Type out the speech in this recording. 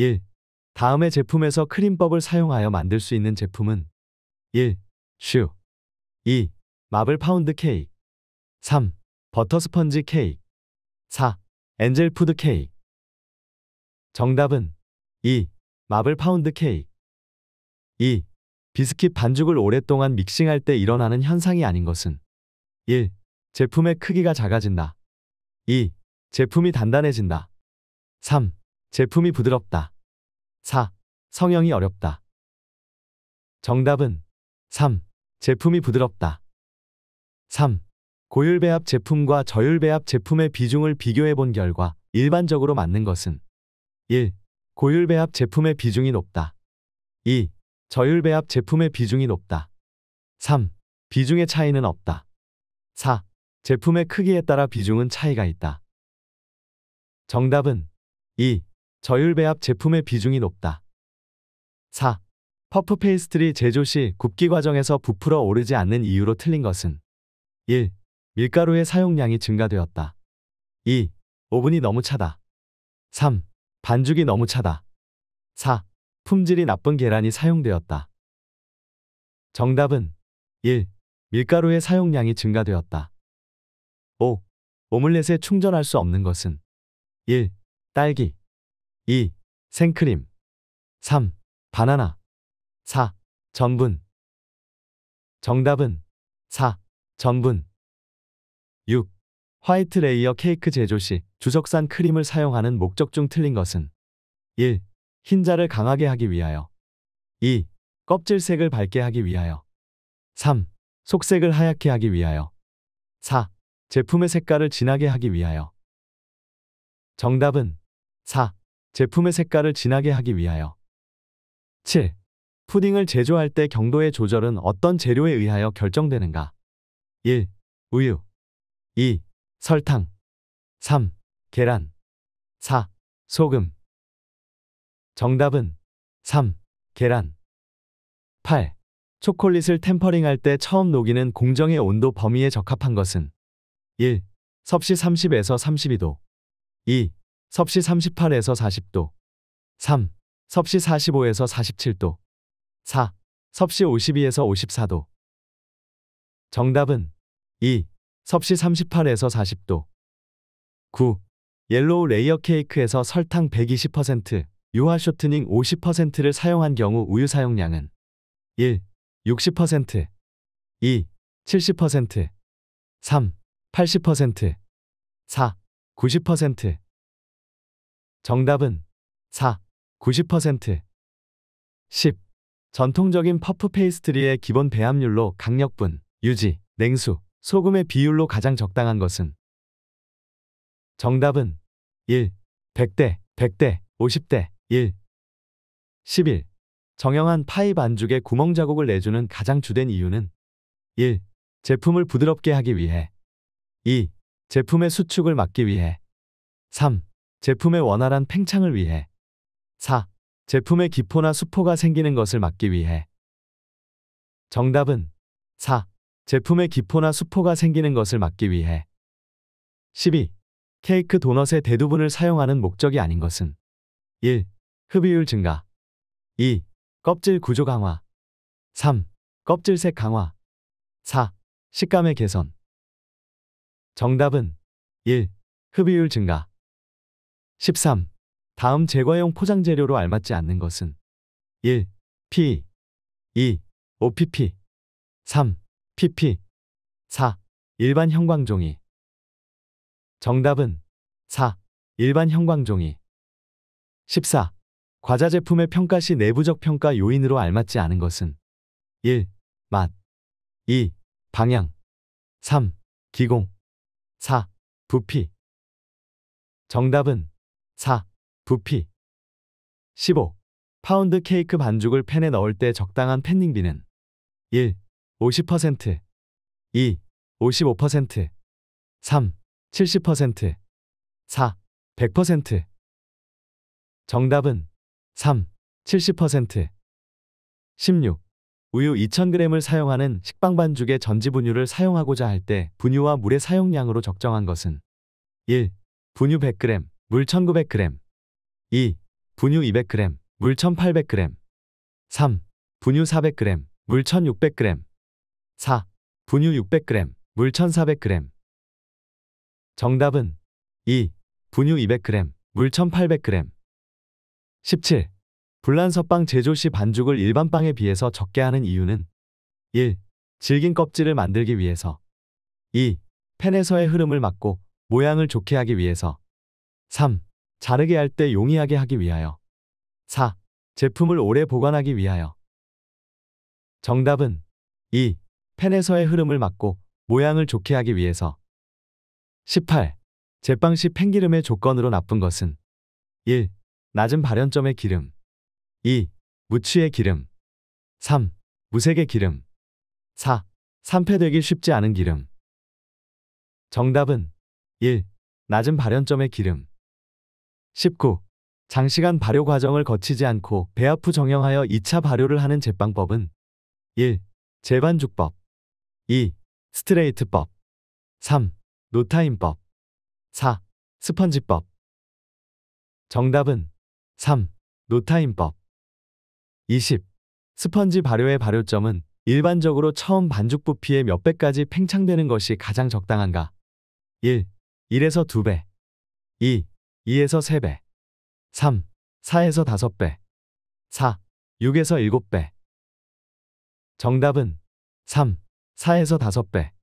1. 다음의 제품에서 크림법을 사용하여 만들 수 있는 제품은 1. 슈 2. 마블 파운드 케이크 3. 버터 스펀지 케이크 4. 엔젤 푸드 케이크 정답은 2. 마블 파운드 케이크 2. 비스킷 반죽을 오랫동안 믹싱할 때 일어나는 현상이 아닌 것은 1. 제품의 크기가 작아진다. 2. 제품이 단단해진다. 3. 제품이 부드럽다. 4. 성형이 어렵다. 정답은 3. 제품이 부드럽다. 3. 고율배합 제품과 저율배합 제품의 비중을 비교해 본 결과 일반적으로 맞는 것은 1. 고율배합 제품의 비중이 높다. 2. 저율배합 제품의 비중이 높다. 3. 비중의 차이는 없다. 4. 제품의 크기에 따라 비중은 차이가 있다. 정답은 2. 저율배합 제품의 비중이 높다. 4. 퍼프 페이스트리 제조 시 굽기 과정에서 부풀어 오르지 않는 이유로 틀린 것은 1. 밀가루의 사용량이 증가되었다. 2. 오븐이 너무 차다. 3. 반죽이 너무 차다. 4. 품질이 나쁜 계란이 사용되었다. 정답은 1. 밀가루의 사용량이 증가되었다. 5. 오믈렛에 충전할 수 없는 것은 1. 딸기 2. 생크림 3. 바나나 4. 전분 정답은 4. 전분 6. 화이트 레이어 케이크 제조 시 주석산 크림을 사용하는 목적 중 틀린 것은 1. 흰자를 강하게 하기 위하여 2. 껍질색을 밝게 하기 위하여 3. 속색을 하얗게 하기 위하여 4. 제품의 색깔을 진하게 하기 위하여 정답은 4. 제품의 색깔을 진하게 하기 위하여 7. 푸딩을 제조할 때 경도의 조절은 어떤 재료에 의하여 결정되는가? 1. 우유 2. 설탕 3. 계란 4. 소금 정답은 3. 계란 8. 초콜릿을 템퍼링할 때 처음 녹이는 공정의 온도 범위에 적합한 것은 1. 섭씨 30에서 32도 2. 섭씨 38에서 40도 3. 섭씨 45에서 47도 4. 섭씨 52에서 54도 정답은 2. 섭씨 38에서 40도 9. 옐로우 레이어 케이크에서 설탕 120%, 유화 쇼트닝 50%를 사용한 경우 우유 사용량은 1. 60% 2. 70% 3. 80% 4. 90% 정답은 4. 90% 10. 전통적인 퍼프 페이스트리의 기본 배합률로 강력분, 유지, 냉수, 소금의 비율로 가장 적당한 것은 정답은 1. 100대, 100대, 50대, 1 11. 정형한 파이 반죽에 구멍 자국을 내주는 가장 주된 이유는 1. 제품을 부드럽게 하기 위해 2. 제품의 수축을 막기 위해 3. 제품의 원활한 팽창을 위해 4. 제품의 기포나 수포가 생기는 것을 막기 위해 정답은 4. 제품의 기포나 수포가 생기는 것을 막기 위해 12. 케이크 도넛의 대부분을 사용하는 목적이 아닌 것은 1. 흡입율 증가 2. 껍질 구조 강화 3. 껍질색 강화 4. 식감의 개선 정답은 1. 흡입율 증가 13. 다음 제과용 포장 재료로 알맞지 않는 것은 1. P 2. OPP 3. PP 4. 일반 형광종이 정답은 4. 일반 형광종이 14. 과자 제품의 평가 시 내부적 평가 요인으로 알맞지 않은 것은 1. 맛 2. 방향 3. 기공 4. 부피 정답은 4. 부피 15. 파운드 케이크 반죽을 팬에 넣을 때 적당한 팬닝비는 1. 50% 2. 55% 3. 70% 4. 100% 정답은 3. 70% 16. 우유 2000g을 사용하는 식빵 반죽의 전지 분유를 사용하고자 할 때 분유와 물의 사용량으로 적정한 것은 1. 분유 100g 물 1900g 2. 분유 200g 물 1800g 3. 분유 400g 물 1600g 4. 분유 600g 물 1400g 정답은 2. 분유 200g 물 1800g 17. 불란서빵 제조 시 반죽을 일반 빵에 비해서 적게 하는 이유는 1. 질긴 껍질을 만들기 위해서 2. 팬에서의 흐름을 막고 모양을 좋게 하기 위해서 3. 자르게 할 때 용이하게 하기 위하여 4. 제품을 오래 보관하기 위하여 정답은 2. 펜에서의 흐름을 막고 모양을 좋게 하기 위해서 18. 제빵 시 펜기름의 조건으로 나쁜 것은 1. 낮은 발연점의 기름 2. 무취의 기름 3. 무색의 기름 4. 산패되기 쉽지 않은 기름 정답은 1. 낮은 발연점의 기름 19. 장시간 발효 과정을 거치지 않고 배아프 정형하여 2차 발효를 하는 제빵법은 1. 재반죽법 2. 스트레이트법 3. 노타임법 4. 스펀지법 정답은 3. 노타임법 20. 스펀지 발효의 발효점은 일반적으로 처음 반죽 부피의 몇 배까지 팽창되는 것이 가장 적당한가? 1. 1에서 2배 2. 2에서 3배 3, 4에서 5배 4, 6에서 7배 정답은 3, 4에서 5배